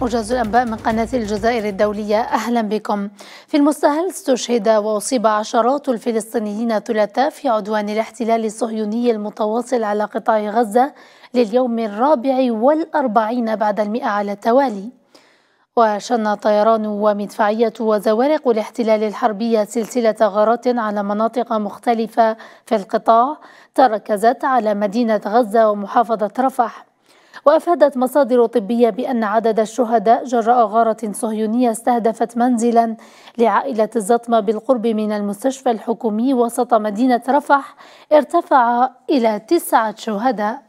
موجز الأنباء من قناة الجزائر الدولية أهلا بكم في المستهل استشهد وأصيب عشرات الفلسطينيين ثلاثاء في عدوان الاحتلال الصهيوني المتواصل على قطاع غزة لليوم الرابع والأربعين بعد المئة على التوالي وشن طيران ومدفعية وزوارق الاحتلال الحربية سلسلة غارات على مناطق مختلفة في القطاع تركزت على مدينة غزة ومحافظة رفح وأفادت مصادر طبية بأن عدد الشهداء جراء غارة صهيونية استهدفت منزلا لعائلة الزطمة بالقرب من المستشفى الحكومي وسط مدينة رفح ارتفع إلى تسعة شهداء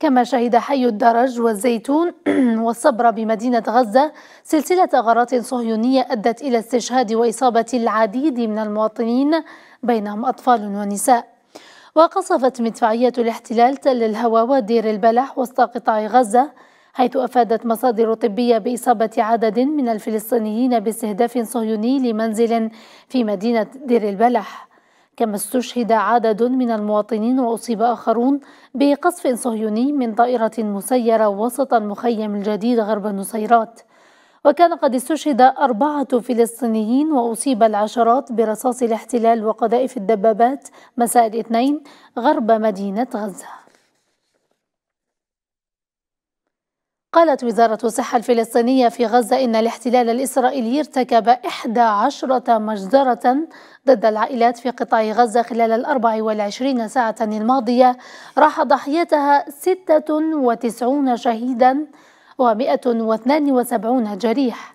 كما شهد حي الدرج والزيتون والصبر بمدينة غزة سلسلة غارات صهيونية أدت إلى استشهاد وإصابة العديد من المواطنين بينهم أطفال ونساء وقصفت مدفعية الاحتلال تل الهوى ودير البلح وسط قطاع غزة حيث أفادت مصادر طبية بإصابة عدد من الفلسطينيين باستهداف صهيوني لمنزل في مدينة دير البلح كما استشهد عدد من المواطنين وأصيب آخرون بقصف صهيوني من طائرة مسيرة وسط المخيم الجديد غرب النصيرات وكان قد استشهد أربعة فلسطينيين وأصيب العشرات برصاص الاحتلال وقذائف الدبابات مساء الاثنين غرب مدينة غزة قالت وزارة الصحة الفلسطينية في غزة إن الاحتلال الإسرائيلي ارتكب 11 مجزرة ضد العائلات في قطاع غزة خلال ال 24 ساعة الماضية راح ضحيتها 96 شهيدا و172 جريح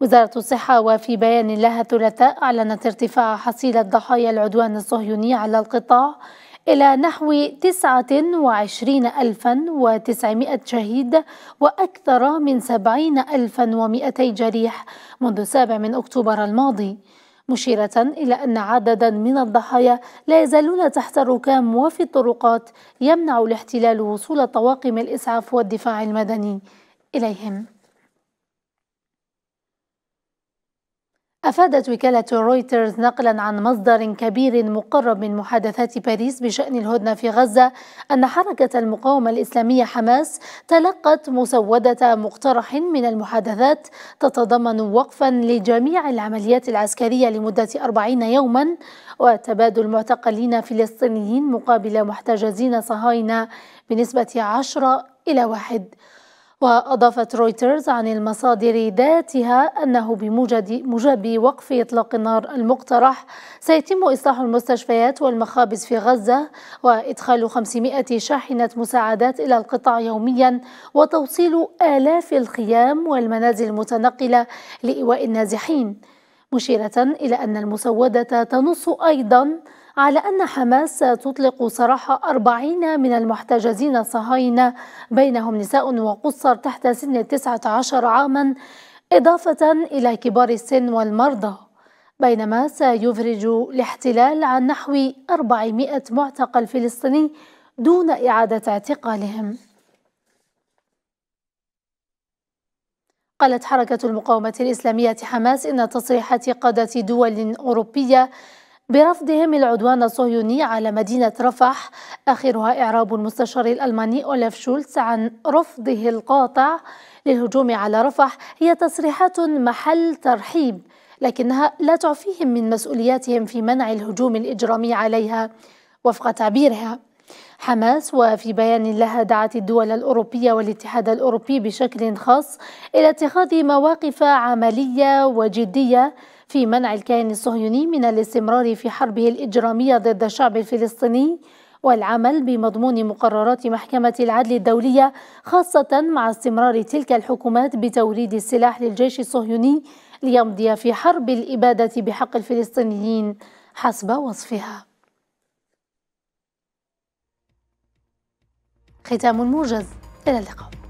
وزارة الصحة وفي بيان لها الثلاثاء أعلنت ارتفاع حصيلة ضحايا العدوان الصهيوني على القطاع إلى نحو 29900 شهيد وأكثر من 70200 جريح منذ 7 من أكتوبر الماضي مشيرة إلى أن عددا من الضحايا لا يزالون تحت الركام وفي الطرقات يمنع الاحتلال وصول طواقم الإسعاف والدفاع المدني إليهم أفادت وكالة رويترز نقلا عن مصدر كبير مقرب من محادثات باريس بشأن الهدنة في غزة أن حركة المقاومة الإسلامية حماس تلقت مسودة مقترح من المحادثات تتضمن وقفا لجميع العمليات العسكرية لمدة 40 يوما وتبادل معتقلين فلسطينيين مقابل محتجزين صهاينة بنسبة 10 إلى واحد وأضافت رويترز عن المصادر ذاتها أنه بموجب وقف إطلاق النار المقترح سيتم إصلاح المستشفيات والمخابز في غزة وإدخال 500 شاحنة مساعدات إلى القطاع يوميا وتوصيل آلاف الخيام والمنازل المتنقلة لإيواء النازحين مشيرة إلى أن المسودة تنص أيضا على أن حماس تطلق سراح أربعين من المحتجزين الصهاينة بينهم نساء وقصر تحت سن التسعة عشر عاما إضافة إلى كبار السن والمرضى بينما سيفرج الاحتلال عن نحو 400 معتقل فلسطيني دون إعادة اعتقالهم قالت حركة المقاومة الإسلامية حماس إن تصريحات قادة دول أوروبية برفضهم العدوان الصهيوني على مدينة رفح آخرها إعراب المستشار الألماني أولف شولتز عن رفضه القاطع للهجوم على رفح هي تصريحات محل ترحيب لكنها لا تعفيهم من مسؤولياتهم في منع الهجوم الإجرامي عليها وفق تعبيرها حماس وفي بيان لها دعت الدول الأوروبية والاتحاد الأوروبي بشكل خاص إلى اتخاذ مواقف عملية وجدية في منع الكيان الصهيوني من الاستمرار في حربه الإجرامية ضد الشعب الفلسطيني والعمل بمضمون مقررات محكمة العدل الدولية خاصة مع استمرار تلك الحكومات بتوريد السلاح للجيش الصهيوني ليمضي في حرب الإبادة بحق الفلسطينيين حسب وصفها ختام الموجز إلى اللقاء